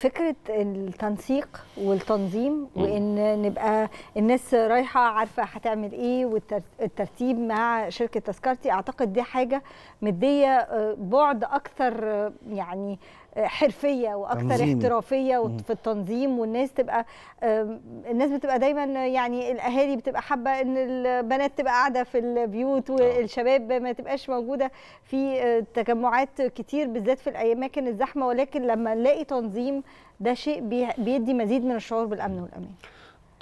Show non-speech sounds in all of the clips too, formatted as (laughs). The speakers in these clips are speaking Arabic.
فكرة التنسيق والتنظيم وإن نبقى الناس رايحة عارفة هتعمل إيه والترتيب مع شركة تذكرتي أعتقد دي حاجة مدية آه، بعد أكثر آه، يعني حرفيه واكثر تنظيمي. احترافيه في التنظيم والناس تبقى الناس بتبقى دايما يعني الاهالي بتبقى حابه ان البنات تبقى قاعده في البيوت آه. والشباب ما تبقاش موجوده في آه، تجمعات كتير بالذات في الاماكن الزحمه ولكن لما نلاقي تنظيم ده شيء بيدي مزيد من الشعور بالامن والامان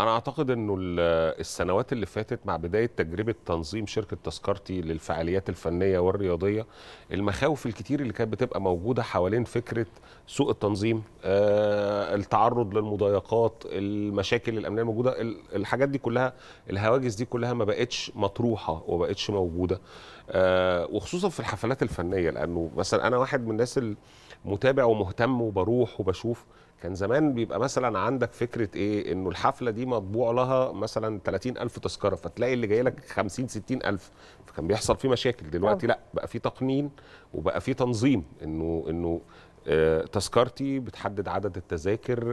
انا اعتقد انه السنوات اللي فاتت مع بدايه تجربه تنظيم شركه تذكرتي للفعاليات الفنيه والرياضيه المخاوف الكتير اللي كانت بتبقى موجوده حوالين فكره سوء التنظيم آه، التعرض للمضايقات المشاكل الامنيه الموجوده الحاجات دي كلها الهواجس دي كلها ما بقتش مطروحه وما بقتش موجوده آه، وخصوصا في الحفلات الفنيه لانه مثلا انا واحد من الناس المتابع ومهتم وبروح وبشوف كان زمان بيبقى مثلا عندك فكره ايه انه الحفله دي مطبوع لها مثلا 30 الف تذكره فتلاقي اللي جاي لك 50 الف فكان بيحصل فيه مشاكل دلوقتي اه. لا بقى في تقنين وبقى في تنظيم انه انه آه، تذكرتي بتحدد عدد التذاكر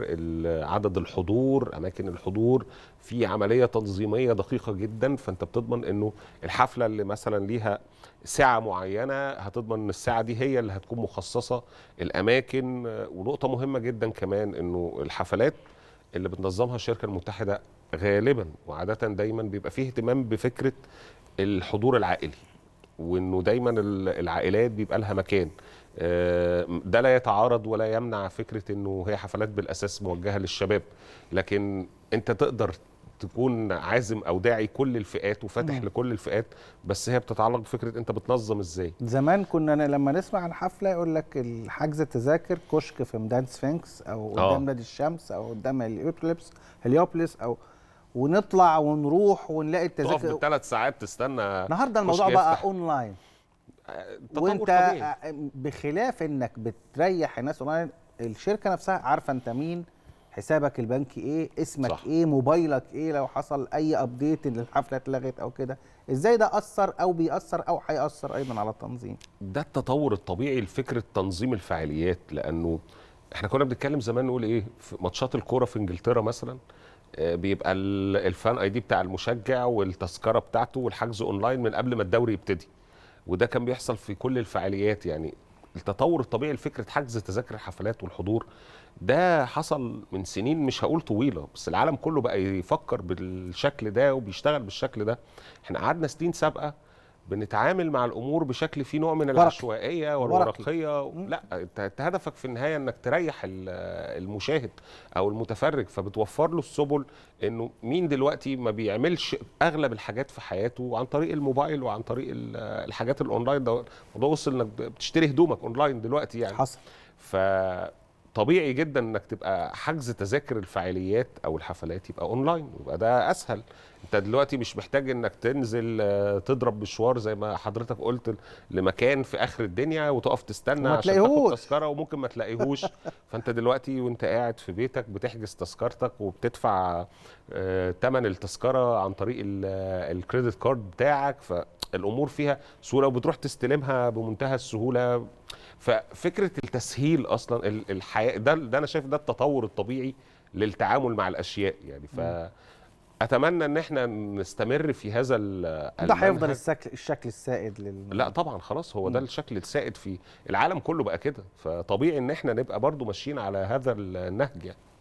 عدد الحضور اماكن الحضور في عمليه تنظيميه دقيقه جدا فانت بتضمن انه الحفله اللي مثلا ليها ساعه معينه هتضمن ان الساعه دي هي اللي هتكون مخصصه الاماكن آه، ونقطه مهمه جدا كمان انه الحفلات اللي بتنظمها الشركه المتحده غالبا وعاده دايما بيبقى فيه اهتمام بفكره الحضور العائلي وانه دايما العائلات بيبقى لها مكان آه، ده لا يتعارض ولا يمنع فكره انه هي حفلات بالاساس موجهه للشباب لكن انت تقدر تكون عازم او داعي كل الفئات وفاتح مم. لكل الفئات بس هي بتتعلق بفكره انت بتنظم ازاي زمان كنا لما نسمع عن حفله يقول لك الحجز التذاكر كشك في ميدان سفنكس او قدام آه. نادي الشمس او قدام اليوبلس او ونطلع ونروح ونلاقي التذاكر تقف بثلاث ساعات تستنى النهارده الموضوع بقى اونلاين آه، وانت طبيعي. آه، آه، بخلاف انك بتريح الناس اونلاين الشركه نفسها عارفه انت مين حسابك البنكي ايه اسمك صح. ايه موبايلك ايه لو حصل اي ابديت ان الحفله اتلغت او كده ازاي ده اثر او بيأثر او هيأثر ايضا على التنظيم ده التطور الطبيعي لفكره تنظيم الفعاليات لانه احنا كنا بنتكلم زمان نقول ايه في ماتشات الكوره في انجلترا مثلا آه، بيبقى الفان اي دي بتاع المشجع والتذكره بتاعته والحجز اونلاين من قبل ما الدوري يبتدي وده كان بيحصل في كل الفعاليات يعني التطور الطبيعي لفكره حجز تذاكر الحفلات والحضور ده حصل من سنين مش هقول طويله بس العالم كله بقى يفكر بالشكل ده وبيشتغل بالشكل ده احنا قعدنا سنين سابقه بنتعامل مع الامور بشكل فيه نوع من العشوائيه والورقيه و... لا انت هدفك في النهايه انك تريح المشاهد او المتفرج فبتوفر له السبل انه مين دلوقتي ما بيعملش اغلب الحاجات في حياته عن طريق الموبايل وعن طريق الحاجات الاونلاين ده الموضوع وصل انك بتشتري هدومك اونلاين دلوقتي يعني حصل ف طبيعي جدا انك تبقى حجز تذاكر الفعاليات او الحفلات يبقى اونلاين يبقى ده اسهل انت دلوقتي مش محتاج انك تنزل آه، تضرب مشوار زي ما حضرتك قلت لمكان في اخر الدنيا وتقف تستنى عشان تاخد تذكره وممكن ما تلاقيهوش (laughs) فانت دلوقتي وانت قاعد في بيتك بتحجز تذكرتك وبتدفع ثمن آه، التذكره عن طريق آه، الكريدت كارد بتاعك فالامور فيها سهوله وبتروح تستلمها بمنتهى السهوله ففكره التسهيل اصلا الحياه ده, ده انا شايف ده التطور الطبيعي للتعامل مع الاشياء يعني ف اتمنى ان احنا نستمر في هذا ده هيفضل الشكل الشكل السائد لل لا طبعا خلاص هو ده الشكل السائد في العالم كله بقى كده فطبيعي ان احنا نبقى برضو ماشيين على هذا النهج يعني